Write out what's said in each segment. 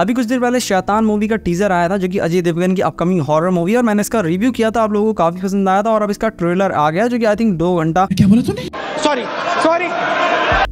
अभी कुछ देर पहले शैतान मूवी का टीजर आया था जो कि अजय देवगन की अपकमिंग हॉरर मूवी और मैंने इसका रिव्यू किया था आप लोगों को काफी पसंद आया था और अब इसका ट्रेलर आ गया जो कि आई थिंक दो घंटा क्या बोला तूने सॉरी सॉरी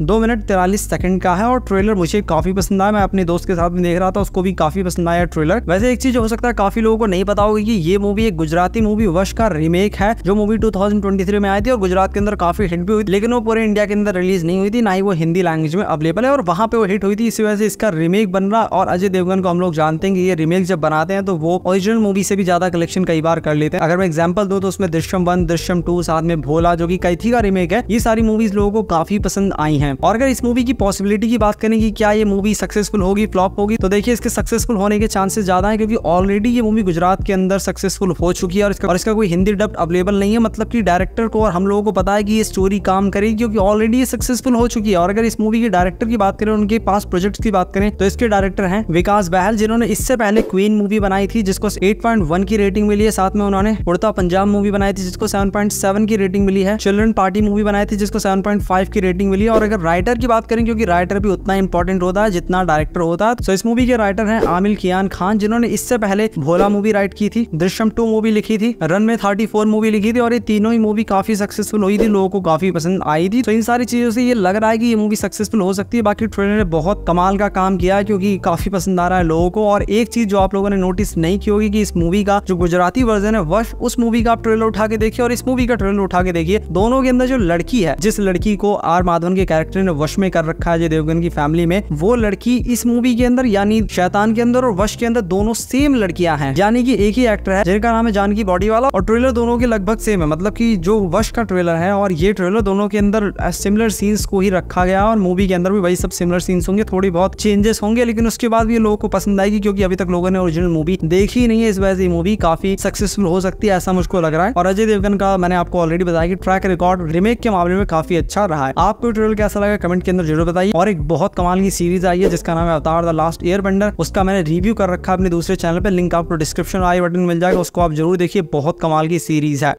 दो मिनट तिरालीस सेकंड का है और ट्रेलर मुझे काफी पसंद आया मैं अपने दोस्त के साथ भी देख रहा था उसको भी काफी पसंद आया ट्रेलर वैसे एक चीज हो सकता है काफी लोगों को नहीं पता होगी कि ये मूवी एक गुजराती मूवी वश का रीमेक है जो मूवी 2023 में आई थी और गुजरात के अंदर काफी हिट भी हुई लेकिन वो पूरे इंडिया के अंदर रिलीज नहीं हुई थी ना ही वो हिंदी लैंग्वेज में अवेलेबल है और वहां पे वो हिट हुई थी इसी वजह से इसका रीमेक बन रहा और अजय देवगन को हम लोग जानते हैं कि ये रीमेक जब बनाते हैं तो वो ओरिजिनल मूवी से भी ज्यादा कलेक्शन कई बार कर लेते हैं अगर मैं एग्जाम्पल दू तो उसमें दृश्यम वन दृश्यम टू साथ में भोला जो की कैथी का रीमेक है ये सारी मूवीज लोगों को काफी पसंद आई है हैं और अगर इस मूवी की पॉसिबिलिटी की बात करें कि क्या ये मूवी सक्सेसफुल होगी फ्लॉप होगी तो देखिए इसके सक्सेसफुल होने के चांसेस ज्यादा है क्योंकि ऑलरेडी ये मूवी गुजरात के अंदर सक्सेसफुल हो चुकी है और इसका और इसका कोई हिंदी डब अवेलेबल नहीं है मतलब की डायरेक्टर को और हम लोगों को पता है कि ये स्टोरी काम करेगी क्योंकि ऑलरेडी ये सक्सेसफुल हो चुकी है और अगर इस मूवी के डायरेक्टर की बात करें उनके पास प्रोजेक्ट की बात करें तो इसके डायरेक्टर है विकास बहल जिन्होंने इससे पहले क्वीन मूवी बनाई थी जिसको वन की रेटिंग मिली है साथ में उन्होंने उड़ता पंजाब मूवी बनाई थी जिसको सेवन की रेटिंग मिली है चिल्ड्रन पार्टी मूवी बनाई थी जिसको फाइव की रेटिंग मिली है और अगर अब राइटर की बात करें क्योंकि राइटर भी उतना इंपॉर्टेंट होता है जितना डायरेक्टर होता है तो इस मूवी के राइटर हैं आमिल कियान खान जिन्होंने इससे पहले भोला मूवी राइट की थी दृश्यम टू मूवी लिखी थी रन में थर्टी फोर मूवी लिखी थी और ये तीनों ही मूवी काफी सक्सेसफुल हुई थी लोगों को काफी पसंद आई थी तो इन सारी चीजों से ये लग रहा है कि ये मूवी सक्सेसफुल हो सकती है बाकी ट्रेलर ने बहुत कमाल का काम किया है क्योंकि काफी पसंद आ रहा है लोगों को और एक चीज जो आप लोगों ने नोटिस नहीं की होगी कि इस मूवी का जो गुजराती वर्जन है वश उस मूवी का आप ट्रेलर उठा के देखिए और इस मूवी का ट्रेलर उठा के देखिए दोनों के अंदर जो लड़की है जिस लड़की को आर माधवन के कैरेक्टर डायरेक्टर ने वश में कर रखा है अजय देवगन की फैमिली में वो लड़की इस मूवी के अंदर यानी शैतान के अंदर और वश के अंदर दोनों सेम लड़कियां हैं यानी कि एक ही एक्टर है जिनका नाम है जानकी बॉडी वाला और ट्रेलर दोनों के लगभग सेम है मतलब की जो वश का ट्रेलर है और ये ट्रेलर दोनों के अंदर सिमिलर सीन्स को ही रखा गया और मूवी के अंदर भी वही सब सिमिलर सीन्स होंगे थोड़ी बहुत चेंजेस होंगे लेकिन उसके बाद भी लोगों को पसंद आएगी क्योंकि अभी तक लोगों ने ओरिजिनल मूवी देखी नहीं है इस वजह से मूवी काफी सक्सेसफुल हो सकती है ऐसा मुझको लग रहा है और अजय देवगन का मैंने आपको ऑलरेडी बताया कि ट्रैक रिकॉर्ड रिमेक के मामले में काफी अच्छा रहा है आपको ट्रेलर कैसा कैसा लगा कमेंट के अंदर जरूर बताइए और एक बहुत कमाल की सीरीज आई है जिसका नाम है अवतार द लास्ट ईयर बेंडर उसका मैंने रिव्यू कर रखा अपने दूसरे चैनल पर लिंक आपको डिस्क्रिप्शन आई बटन मिल जाएगा उसको आप जरूर देखिए बहुत कमाल की सीरीज है